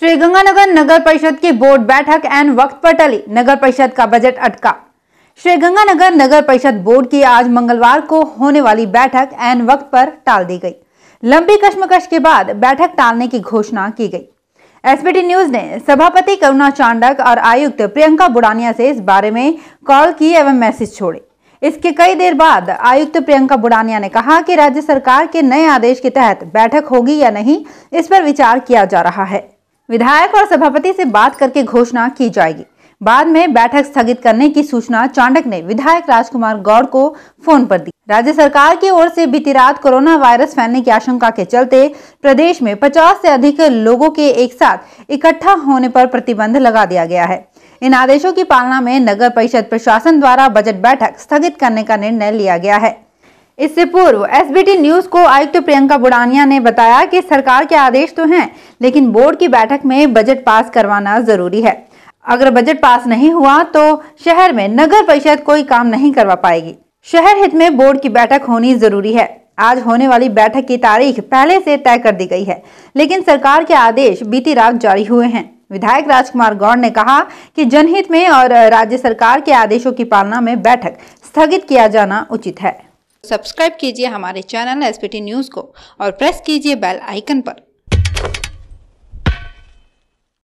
श्रीगंगानगर नगर परिषद की बोर्ड बैठक एंड वक्त पर टली नगर परिषद का बजट अटका श्रीगंगानगर नगर परिषद बोर्ड की आज मंगलवार को होने वाली बैठक एंड वक्त पर टाल दी गई लंबी कश्मकश के बाद बैठक टालने की घोषणा की गई एसबीटी न्यूज ने सभापति करुणा चांडक और आयुक्त प्रियंका बुडानिया से इस बारे में कॉल की एवं मैसेज छोड़े इसके कई देर बाद आयुक्त प्रियंका बुडानिया ने कहा कि राज्य सरकार के नए आदेश के तहत बैठक होगी या नहीं इस पर विचार किया जा रहा है विधायक और सभापति से बात करके घोषणा की जाएगी बाद में बैठक स्थगित करने की सूचना चांडक ने विधायक राजकुमार गौड़ को फोन पर दी राज्य सरकार की ओर से बीती रात कोरोना वायरस फैलने की आशंका के चलते प्रदेश में 50 से अधिक लोगों के एक साथ इकट्ठा होने पर प्रतिबंध लगा दिया गया है इन आदेशों की पालना में नगर परिषद प्रशासन द्वारा बजट बैठक स्थगित करने का निर्णय लिया गया है इससे पूर्व एसबीटी न्यूज को आयुक्त प्रियंका बुड़ानिया ने बताया कि सरकार के आदेश तो हैं लेकिन बोर्ड की बैठक में बजट पास करवाना जरूरी है अगर बजट पास नहीं हुआ तो शहर में नगर परिषद कोई काम नहीं करवा पाएगी शहर हित में बोर्ड की बैठक होनी जरूरी है आज होने वाली बैठक की तारीख पहले से तय कर दी गई है लेकिन सरकार के आदेश बीती रात जारी हुए हैं विधायक राजकुमार गौड़ ने कहा कि जनहित में और राज्य सरकार के आदेशों की पालना में बैठक स्थगित किया जाना उचित है सब्सक्राइब कीजिए हमारे चैनल एस न्यूज़ को और प्रेस कीजिए बेल आइकन पर